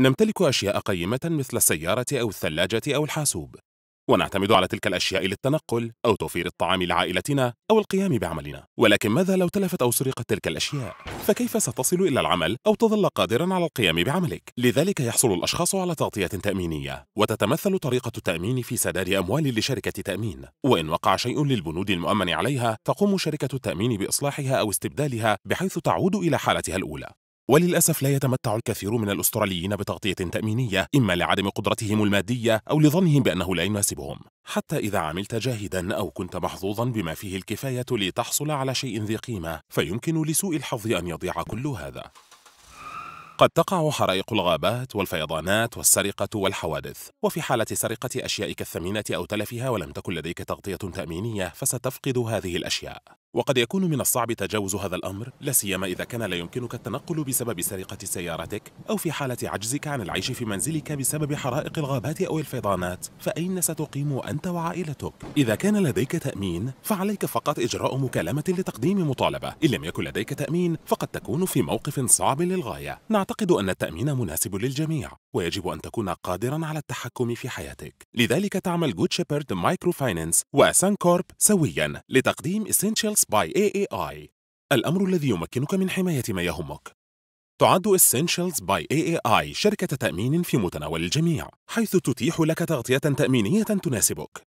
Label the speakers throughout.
Speaker 1: نمتلك أشياء قيمة مثل السيارة أو الثلاجة أو الحاسوب، ونعتمد على تلك الأشياء للتنقل أو توفير الطعام لعائلتنا أو القيام بعملنا، ولكن ماذا لو تلفت أو سرقت تلك الأشياء؟ فكيف ستصل إلى العمل أو تظل قادرًا على القيام بعملك؟ لذلك يحصل الأشخاص على تغطية تأمينية، وتتمثل طريقة التأمين في سداد أموال لشركة تأمين، وإن وقع شيء للبنود المؤمن عليها، تقوم شركة التأمين بإصلاحها أو استبدالها بحيث تعود إلى حالتها الأولى، وللأسف لا يتمتع الكثير من الأستراليين بتغطية تأمينية إما لعدم قدرتهم المادية أو لظنهم بأنه لا يناسبهم حتى إذا عملت جاهدا أو كنت محظوظا بما فيه الكفاية لتحصل على شيء ذي قيمة فيمكن لسوء الحظ أن يضيع كل هذا قد تقع حرائق الغابات والفيضانات والسرقة والحوادث وفي حالة سرقة أشيائك الثمينة أو تلفها ولم تكن لديك تغطية تأمينية فستفقد هذه الأشياء وقد يكون من الصعب تجاوز هذا الأمر لا سيما إذا كان لا يمكنك التنقل بسبب سرقة سيارتك أو في حالة عجزك عن العيش في منزلك بسبب حرائق الغابات أو الفيضانات فأين ستقيم أنت وعائلتك؟ إذا كان لديك تأمين فعليك فقط إجراء مكالمة لتقديم مطالبة إن لم يكن لديك تأمين فقد تكون في موقف صعب للغاية نعتقد أن التأمين مناسب للجميع ويجب أن تكون قادرا على التحكم في حياتك لذلك تعمل جود شيبرد مايكرو فاينانس وسان كورب سويا لتقديم اسينشال Intelligence by AAI الأمر الذي يمكنك من حماية ما يهمك تعد Essentials by AAI شركة تأمين في متناول الجميع حيث تتيح لك تغطية تأمينية تناسبك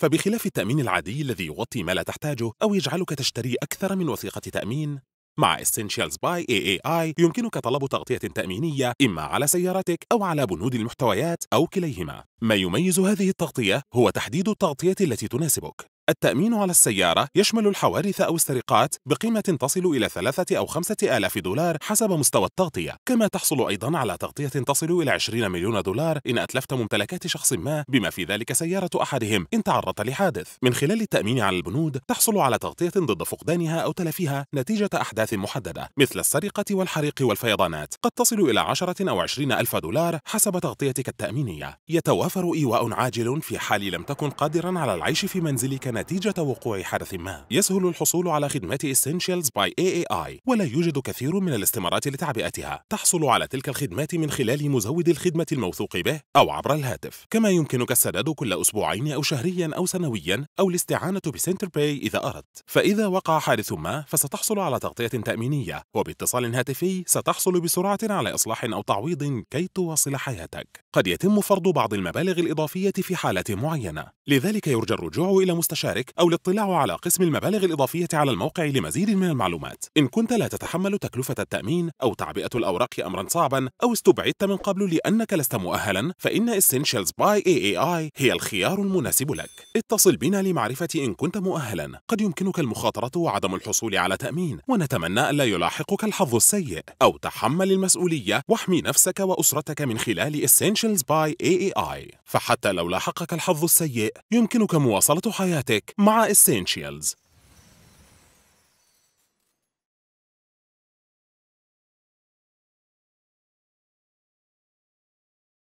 Speaker 1: فبخلاف التأمين العادي الذي يغطي ما لا تحتاجه أو يجعلك تشتري أكثر من وثيقة تأمين مع Essentials by AAI يمكنك طلب تغطية تأمينية إما على سيارتك أو على بنود المحتويات أو كليهما. ما يميز هذه التغطية هو تحديد التغطية التي تناسبك. التأمين على السيارة يشمل الحوادث أو السرقات بقيمة تصل إلى ثلاثة أو خمسة آلاف دولار حسب مستوى التغطية كما تحصل أيضا على تغطية تصل إلى 20 مليون دولار إن أتلفت ممتلكات شخص ما بما في ذلك سيارة أحدهم إن تعرضت لحادث من خلال التأمين على البنود تحصل على تغطية ضد فقدانها أو تلفها نتيجة أحداث محددة مثل السرقة والحريق والفيضانات قد تصل إلى 10 أو 20 ألف دولار حسب تغطيتك التأمينية يتوافر إيواء عاجل في حال لم تكن قادرا على العيش في منزلك نتيجة وقوع حدث ما يسهل الحصول على خدمات Essentials by AAI ولا يوجد كثير من الاستمارات لتعبئتها تحصل على تلك الخدمات من خلال مزود الخدمة الموثوق به أو عبر الهاتف كما يمكنك السداد كل أسبوعين أو شهريا أو سنويا أو الاستعانة بسنتر باي إذا أردت فإذا وقع حادث ما فستحصل على تغطية تأمينية وباتصال هاتفي ستحصل بسرعة على إصلاح أو تعويض كي تواصل حياتك قد يتم فرض بعض المبالغ الإضافية في حالات معينة لذلك يرجى الرجوع إلى مستشارك أو الاطلاع على قسم المبالغ الإضافية على الموقع لمزيد من المعلومات إن كنت لا تتحمل تكلفة التأمين أو تعبئة الأوراق أمرا صعبا أو استبعدت من قبل لأنك لست مؤهلا فإن Essentials by AAI هي الخيار المناسب لك اتصل بنا لمعرفة إن كنت مؤهلا قد يمكنك المخاطرة وعدم الحصول على تأمين ونتمنى ألا يلاحقك الحظ السيء أو تحمل المسؤولية واحمي نفسك وأسرتك من خلال Essentials by AAI فحتى لو لاحقك الحظ السيء يمكنك مواصلة حياتك مع Essentials